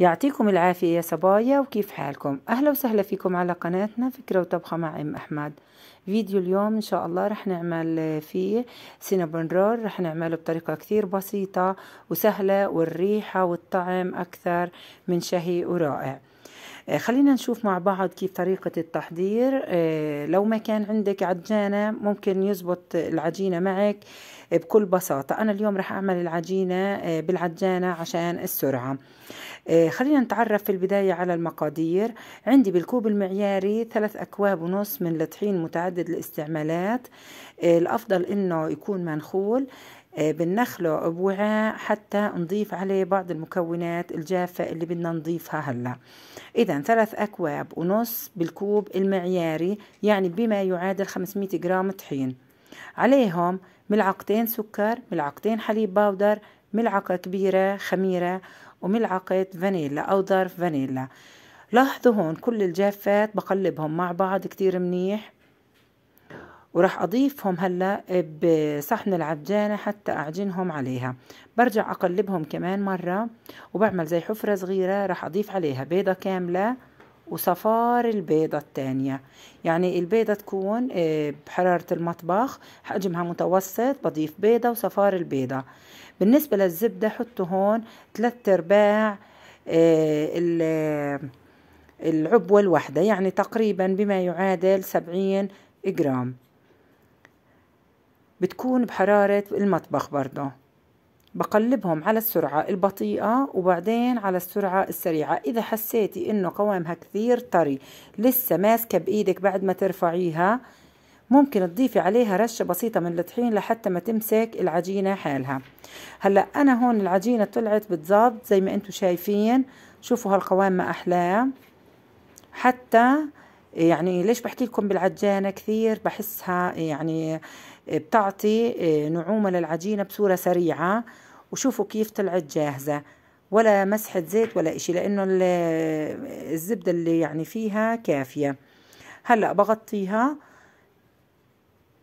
يعطيكم العافية يا صبايا وكيف حالكم أهلا وسهلا فيكم على قناتنا فكرة وطبخة مع أم أحمد فيديو اليوم إن شاء الله رح نعمل فيه سينابون رول رح نعمله بطريقة كثير بسيطة وسهلة والريحة والطعم أكثر من شهي ورائع آه، خلينا نشوف مع بعض كيف طريقة التحضير آه، لو ما كان عندك عجانة ممكن يزبط العجينة معك بكل بساطة أنا اليوم رح أعمل العجينة آه، بالعجانة عشان السرعة إيه، خلينا نتعرف في البداية على المقادير عندي بالكوب المعياري ثلاث أكواب ونص من الطحين متعدد الاستعمالات إيه، الأفضل إنه يكون منخول إيه، بنخله بوعاء حتى نضيف عليه بعض المكونات الجافة اللي بدنا نضيفها هلا إذا ثلاث أكواب ونص بالكوب المعياري يعني بما يعادل 500 جرام طحين عليهم ملعقتين سكر ملعقتين حليب باودر ملعقة كبيرة خميرة وملعقة فانيلا أو ظرف فانيلا لاحظوا هون كل الجافات بقلبهم مع بعض كتير منيح وراح أضيفهم هلأ بصحن العجانة حتى أعجنهم عليها برجع أقلبهم كمان مرة وبعمل زي حفرة صغيرة راح أضيف عليها بيضة كاملة وصفار البيضة الثانية يعني البيضة تكون آه، بحرارة المطبخ حجمها متوسط بضيف بيضة وصفار البيضة بالنسبة للزبدة حطوا هون ثلاثة ارباع آه، آه، العبوة الواحدة يعني تقريبا بما يعادل سبعين جرام بتكون بحرارة المطبخ برضه بقلبهم على السرعة البطيئة وبعدين على السرعة السريعة إذا حسيتي إنه قوامها كثير طري لسه ماسكة بإيدك بعد ما ترفعيها ممكن تضيفي عليها رشة بسيطة من الطحين لحتى ما تمسك العجينة حالها هلا أنا هون العجينة طلعت بتزاد زي ما انتم شايفين شوفوا هالقوام ما أحلاه حتى يعني ليش بحكي لكم بالعجانة كثير بحسها يعني بتعطي آه، نعومة للعجينة بصورة سريعة وشوفوا كيف طلعت جاهزة ولا مسحة زيت ولا إشي لأنه آه، الزبدة اللي يعني فيها كافية هلأ بغطيها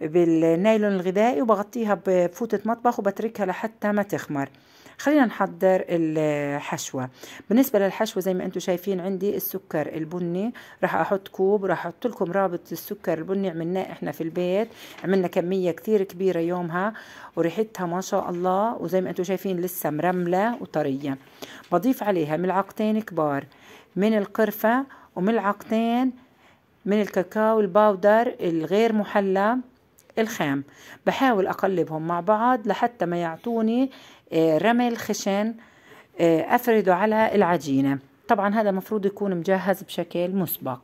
بالنايلون الغذائي وبغطيها بفوطة مطبخ وبتركها لحتى ما تخمر خلينا نحضر الحشوة بالنسبة للحشوة زي ما انتم شايفين عندي السكر البني راح احط كوب راح احط لكم رابط السكر البني عملناه احنا في البيت عملنا كمية كثير كبيرة يومها وريحتها ما شاء الله وزي ما انتم شايفين لسه مرملة وطرية بضيف عليها ملعقتين كبار من القرفة وملعقتين من الكاكاو الباودر الغير محلى الخام بحاول أقلبهم مع بعض لحتى ما يعطوني آه، رمل خشن آه، أفرده على العجينة طبعا هذا المفروض يكون مجهز بشكل مسبق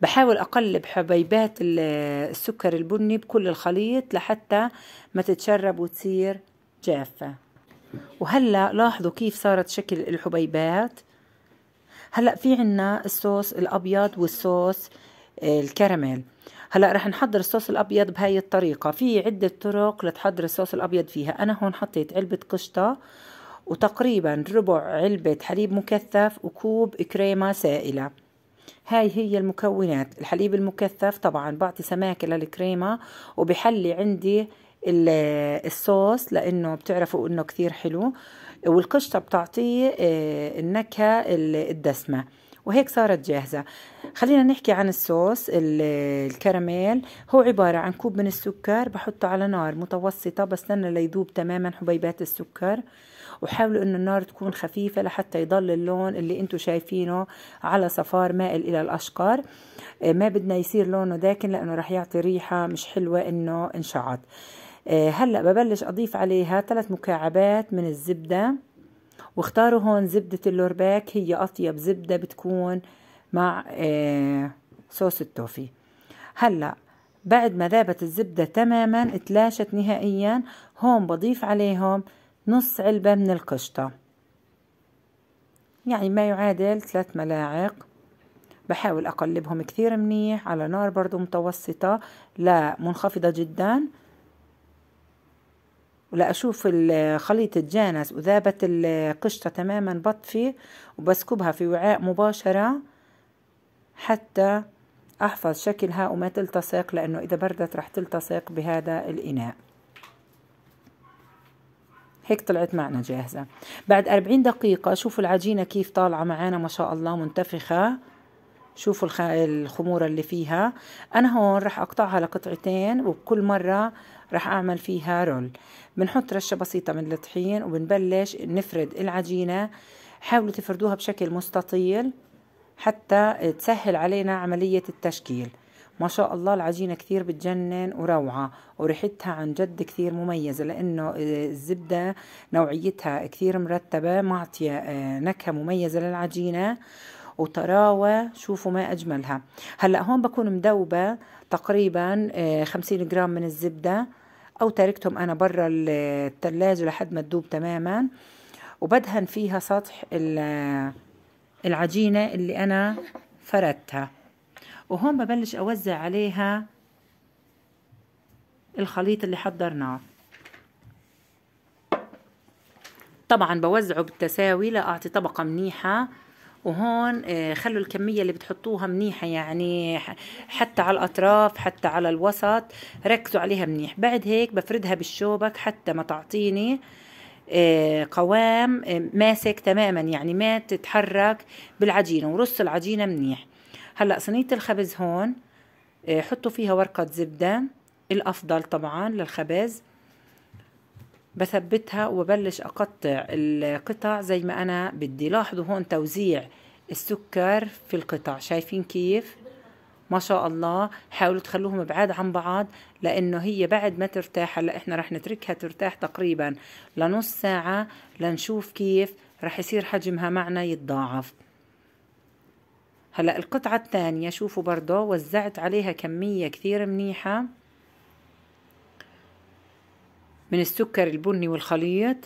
بحاول أقلب حبيبات السكر البني بكل الخليط لحتى ما تتشرب وتصير جافة وهلأ لاحظوا كيف صارت شكل الحبيبات هلأ في عنا الصوص الأبيض والصوص آه، الكراميل هلا رح نحضر الصوص الابيض بهاي الطريقه في عده طرق لتحضر الصوص الابيض فيها انا هون حطيت علبه قشطه وتقريبا ربع علبه حليب مكثف وكوب كريمه سائله هاي هي المكونات الحليب المكثف طبعا بعطي سماكه للكريمه وبحلي عندي الصوص لانه بتعرفوا انه كثير حلو والقشطه بتعطيه آه، النكهه الدسمه وهيك صارت جاهزة خلينا نحكي عن الصوص الكراميل هو عبارة عن كوب من السكر بحطه على نار متوسطة بستنى ليذوب تماما حبيبات السكر وحاولوا انه النار تكون خفيفة لحتى يضل اللون اللي انتو شايفينه على صفار مائل الى الاشقر آه، ما بدنا يصير لونه داكن لانه رح يعطي ريحة مش حلوة انه انشعط آه، هلأ ببلش اضيف عليها ثلاث مكعبات من الزبدة واختاروا هون زبدة اللورباك هي أطيب زبدة بتكون مع آه، صوص التوفي هلأ بعد ما ذابت الزبدة تماما اتلاشت نهائيا هون بضيف عليهم نص علبة من القشطة يعني ما يعادل ثلاث ملاعق بحاول أقلبهم كثير منيح على نار برضو متوسطة لا منخفضة جدا ولا أشوف خليط الجانس وذابت القشطة تماما بطفي وبسكبها في وعاء مباشرة حتى أحفظ شكلها وما تلتصق لأنه إذا بردت رح تلتصق بهذا الإناء هيك طلعت معنا جاهزة بعد 40 دقيقة شوفوا العجينة كيف طالعة معانا ما شاء الله منتفخة شوفوا الخمورة اللي فيها أنا هون رح أقطعها لقطعتين وكل مرة رح أعمل فيها رول بنحط رشة بسيطة من الطحين وبنبلش نفرد العجينة حاولوا تفردوها بشكل مستطيل حتى تسهل علينا عملية التشكيل ما شاء الله العجينة كثير بتجنن وروعة وريحتها عن جد كثير مميزة لأنه الزبدة نوعيتها كثير مرتبة معطية آه، نكهة مميزة للعجينة وطراوة شوفوا ما أجملها هلأ هون بكون مدوبة تقريبا 50 آه، جرام من الزبدة أو تركتهم أنا برا التلاجة لحد ما تدوب تماما وبدهن فيها سطح العجينة اللي أنا فردتها وهون ببلش أوزع عليها الخليط اللي حضرناه طبعا بوزعه بالتساوي لأعطي طبقة منيحة وهون آه، خلوا الكمية اللي بتحطوها منيحة يعني حتى على الأطراف حتى على الوسط ركزوا عليها منيح بعد هيك بفردها بالشوبك حتى ما تعطيني آه، قوام آه، ماسك تماما يعني ما تتحرك بالعجينة ورص العجينة منيح هلأ صينية الخبز هون حطوا فيها ورقة زبدة الأفضل طبعا للخبز بثبتها وبلش أقطع القطع زي ما أنا بدي لاحظوا هون توزيع السكر في القطع شايفين كيف ما شاء الله حاولوا تخلوهم بعاد عن بعض لانه هي بعد ما ترتاح هلا احنا رح نتركها ترتاح تقريبا لنص ساعه لنشوف كيف رح يصير حجمها معنا يتضاعف هلا القطعه الثانيه شوفوا برضه وزعت عليها كميه كثير منيحه من السكر البني والخليط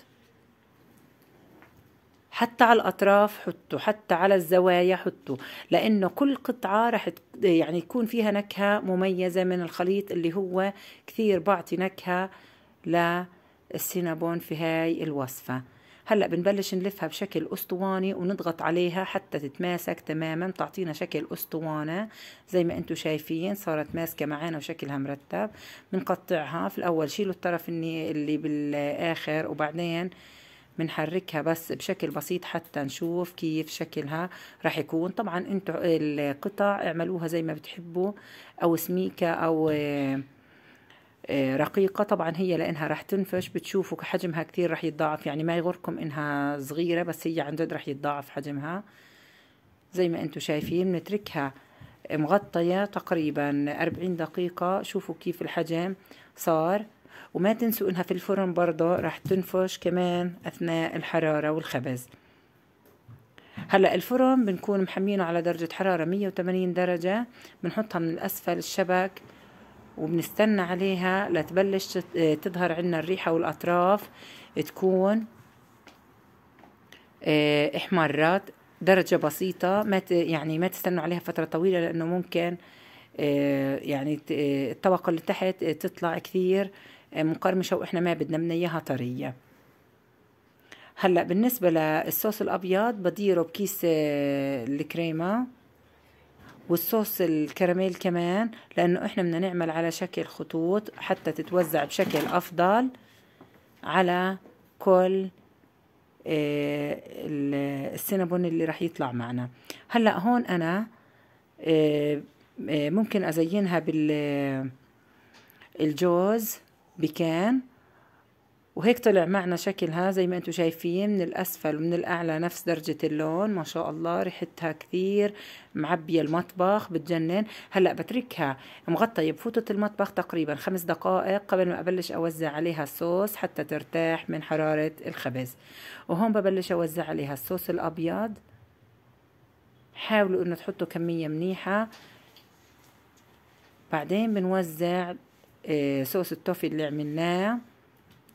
حتى على الأطراف حطوا حتى على الزوايا حطوا لأنه كل قطعة رح يعني يكون فيها نكهة مميزة من الخليط اللي هو كثير بعطي نكهة للسينابون في هاي الوصفة هلا بنبلش نلفها بشكل اسطواني ونضغط عليها حتى تتماسك تماما تعطينا شكل اسطوانه زي ما انتم شايفين صارت ماسكه معانا وشكلها مرتب بنقطعها في الاول شيلوا الطرف اللي بالاخر وبعدين بنحركها بس بشكل بسيط حتى نشوف كيف شكلها راح يكون طبعا انتم القطع اعملوها زي ما بتحبوا او سميكه او آه، رقيقة طبعا هي لأنها راح تنفش بتشوفوا حجمها كثير راح يتضاعف يعني ما يغركم إنها صغيرة بس هي عن جد راح يتضاعف حجمها زي ما أنتم شايفين بنتركها مغطية تقريبا 40 دقيقة شوفوا كيف الحجم صار وما تنسوا إنها في الفرن برضه راح تنفش كمان أثناء الحرارة والخبز هلا الفرن بنكون محمينه على درجة حرارة 180 درجة بنحطها من الأسفل الشبك وبنستنى عليها لتبلش آه، تظهر عنا الريحة والأطراف تكون آه، احمرت درجة بسيطة ما يعني ما تستنوا عليها فترة طويلة لأنه ممكن آه، يعني الطبقة اللي تحت تطلع كثير مقرمشة وإحنا ما بدنا من إياها طرية هلا بالنسبة للصوص الأبيض بديره بكيس الكريمة والصوص الكراميل كمان لانه احنا بدنا نعمل على شكل خطوط حتى تتوزع بشكل افضل على كل آه، السينابون اللي راح يطلع معنا هلا هون انا آه، آه، ممكن ازينها بالجوز بكان وهيك طلع معنا شكلها زي ما انتم شايفين من الاسفل ومن الاعلى نفس درجة اللون ما شاء الله ريحتها كثير معبية المطبخ بتجنن هلا بتركها مغطية بفوطة المطبخ تقريبا خمس دقائق قبل ما ابلش اوزع عليها الصوص حتى ترتاح من حرارة الخبز وهون ببلش اوزع عليها الصوص الابيض حاولوا انه تحطوا كمية منيحة بعدين بنوزع آه، صوص التوفي اللي عملناه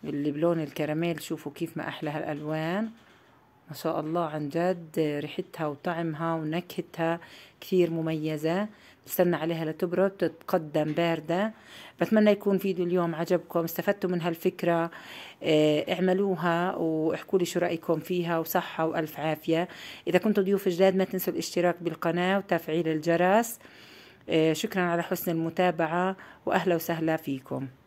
اللي بلون الكراميل شوفوا كيف ما أحلى هالألوان ما شاء الله عن جد ريحتها وطعمها ونكهتها كثير مميزة بستنى عليها لتبرد تتقدم باردة بتمنى يكون فيديو اليوم عجبكم استفدتوا من هالفكرة آه، اعملوها واحكوا لي شو رأيكم فيها وصحة وألف عافية إذا كنتوا ضيوف جداد ما تنسوا الاشتراك بالقناة وتفعيل الجرس آه، شكرا على حسن المتابعة وأهلا وسهلا فيكم